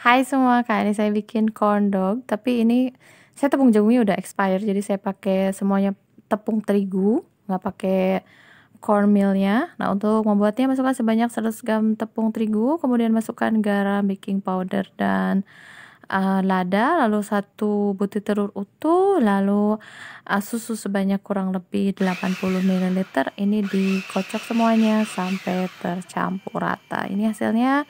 Hai semua, kali ini saya bikin corn dog, tapi ini saya tepung jagungnya udah expired, jadi saya pakai semuanya tepung terigu, nggak pakai cornmealnya. Nah untuk membuatnya masukkan sebanyak 100 gram tepung terigu, kemudian masukkan garam, baking powder dan uh, lada, lalu satu butir telur utuh, lalu uh, susu sebanyak kurang lebih 80 ml. Ini dikocok semuanya sampai tercampur rata. Ini hasilnya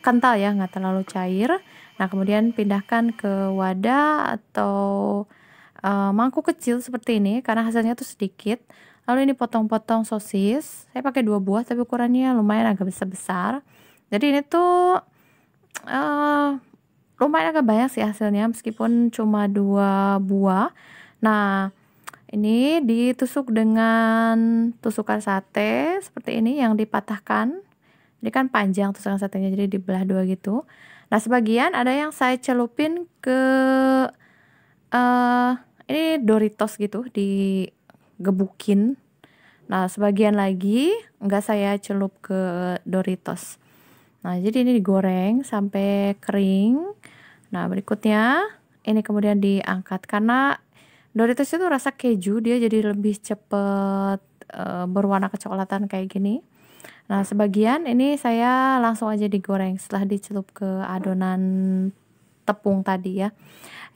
kental ya, nggak terlalu cair. Nah, kemudian pindahkan ke wadah atau uh, mangkuk kecil seperti ini karena hasilnya tuh sedikit. Lalu ini potong-potong sosis. Saya pakai dua buah tapi ukurannya lumayan agak besar-besar. Jadi ini tuh uh, lumayan agak banyak sih hasilnya meskipun cuma dua buah. Nah, ini ditusuk dengan tusukan sate seperti ini yang dipatahkan ini kan panjang tusukan satenya jadi dibelah dua gitu. Nah, sebagian ada yang saya celupin ke uh, ini Doritos gitu di gebukin. Nah, sebagian lagi nggak saya celup ke Doritos. Nah, jadi ini digoreng sampai kering. Nah, berikutnya ini kemudian diangkat karena Doritos itu rasa keju, dia jadi lebih cepet uh, berwarna kecoklatan kayak gini. Nah, sebagian ini saya langsung aja digoreng setelah dicelup ke adonan tepung tadi ya.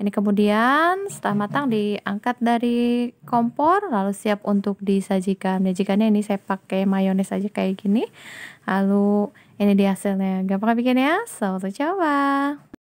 Ini kemudian setelah matang diangkat dari kompor lalu siap untuk disajikan. Menyajikannya ini saya pakai mayones aja kayak gini. Lalu ini dia hasilnya. Gampang bikin ya. Selamat coba.